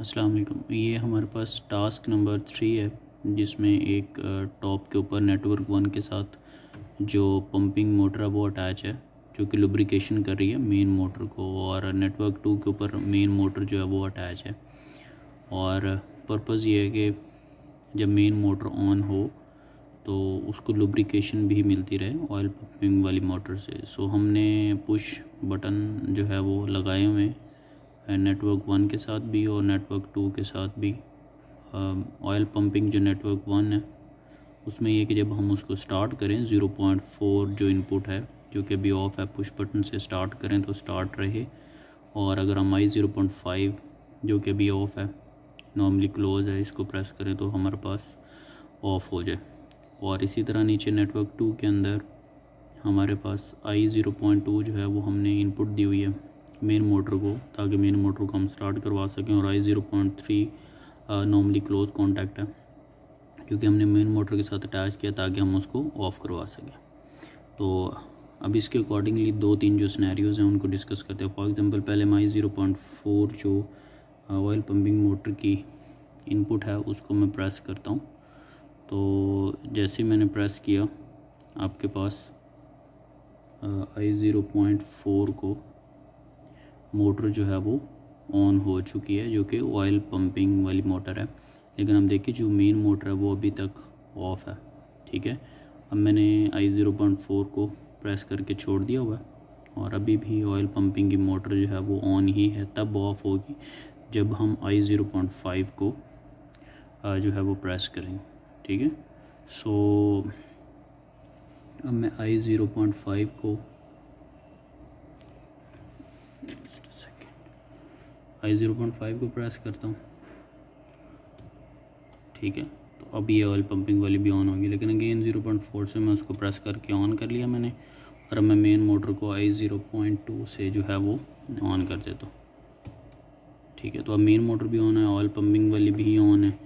असलकम ये हमारे पास टास्क नंबर थ्री है जिसमें एक टॉप के ऊपर नेटवर्क वन के साथ जो पंपिंग मोटर है वो अटैच है जो कि लुब्रिकेशन कर रही है मेन मोटर को और नेटवर्क टू के ऊपर मेन मोटर जो है वो अटैच है और पर्पज़ ये है कि जब मेन मोटर ऑन हो तो उसको लुब्रिकेशन भी मिलती रहे ऑयल पंपिंग वाली मोटर से सो हमने पुश बटन जो है वो लगाए हुए हैं नेटवर्क वन के साथ भी और नेटवर्क टू के साथ भी ऑयल um, पंपिंग जो नेटवर्क वन है उसमें ये कि जब हम उसको स्टार्ट करें ज़ीरो पॉइंट फोर जो इनपुट है जो कि अभी ऑफ है पुश बटन से स्टार्ट करें तो स्टार्ट रहे और अगर हम आई ज़ीरो पॉइंट फाइव जो कि अभी ऑफ है नॉर्मली क्लोज है इसको प्रेस करें तो हमारे पास ऑफ हो जाए और इसी तरह नीचे नेटवर्क टू के अंदर हमारे पास आई ज़ीरो पॉइंट टू जो है वो हमने इनपुट दी हुई है मेन मोटर को ताकि मेन मोटर को हम स्टार्ट करवा सकें और I zero point three normally close contact है क्योंकि हमने मेन मोटर के साथ अटैच किया ताकि हम उसको ऑफ़ करवा सकें तो अब इसके अकॉर्डिंगली दो तीन जो स्नैरियोज़ हैं उनको डिस्कस करते हैं फॉर एग्ज़ाम्पल पहले my I zero point four जो ऑयल पम्पिंग मोटर की इनपुट है उसको मैं प्रेस करता हूँ तो जैसे मैंने प्रेस किया आपके पास आई ज़ीरो पॉइंट फोर को मोटर जो है वो ऑन हो चुकी है जो कि ऑयल पंपिंग वाली मोटर है लेकिन हम देखिए जो मेन मोटर है वो अभी तक ऑफ है ठीक है अब मैंने आई ज़ीरो पॉइंट फोर को प्रेस करके छोड़ दिया हुआ है और अभी भी ऑयल पंपिंग की मोटर जो है वो ऑन ही है तब ऑफ होगी जब हम आई ज़ीरो पॉइंट फाइव को जो है वो प्रेस करेंगे ठीक है सो अब मैं आई ज़ीरो पॉइंट फाइव को आई ज़ीरो पॉइंट फाइव को प्रेस करता हूँ ठीक है तो अब ये ऑयल पंपिंग वाली भी ऑन होगी लेकिन अगेन ज़ीरो पॉइंट फोर से मैं उसको प्रेस करके ऑन कर लिया मैंने और अब मैं मेन मोटर को आई ज़ीरो पॉइंट टू से जो है वो ऑन कर देता हूँ ठीक है तो अब मेन मोटर भी ऑन है ऑयल पम्पिंग वाली भी ऑन है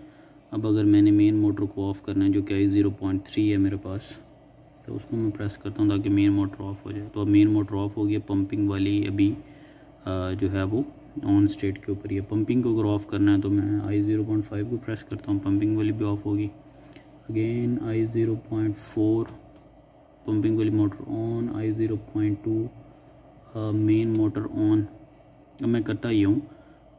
अब अगर मैंने मेन मोटर को ऑफ़ करना है जो कि आई ज़ीरो पॉइंट थ्री है मेरे पास तो उसको मैं प्रेस करता हूँ ताकि मेन मोटर ऑफ़ हो जाए तो अब मेन मोटर ऑफ़ हो गया पंपिंग वाली अभी जो है वो ऑन स्टेट के ऊपर ये पंपिंग को अगर ऑफ करना है तो मैं आई ज़ीरो पॉइंट फाइव को प्रेस करता हूँ पंपिंग वाली भी ऑफ होगी again I zero point four pumping वाली motor on I zero point two main motor on अब मैं करता ही हूँ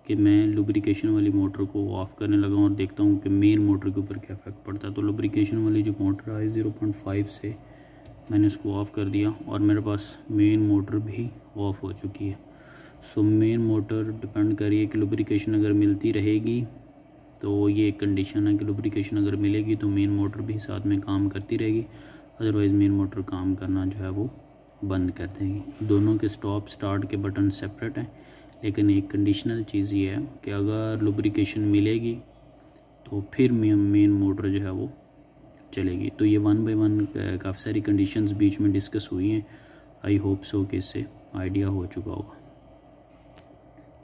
कि मैं लुब्रिकेशन वाली मोटर को ऑफ़ करने लगा हूँ और देखता हूँ कि मेन मोटर के ऊपर क्या इफेक्ट पड़ता है तो लुब्रिकेशन वाली जो motor I zero point five से मैंने इसको ऑफ़ कर दिया और मेरे पास मेन मोटर भी ऑफ़ हो चुकी है सो मेन मोटर डिपेंड करिए कि लुब्रिकेशन अगर मिलती रहेगी तो ये एक कंडीशन है कि लुब्रिकेशन अगर मिलेगी तो मेन मोटर भी साथ में काम करती रहेगी अदरवाइज़ मेन मोटर काम करना जो है वो बंद कर देगी दोनों के स्टॉप स्टार्ट के बटन सेपरेट हैं लेकिन एक कंडीशनल चीज़ ये है कि अगर लुब्रिकेशन मिलेगी तो फिर मेन मोटर जो है वो चलेगी तो ये वन बाय वन काफ़ी सारी कंडीशंस बीच में डिस्कस हुई हैं आई होप सो कि इससे आइडिया हो चुका होगा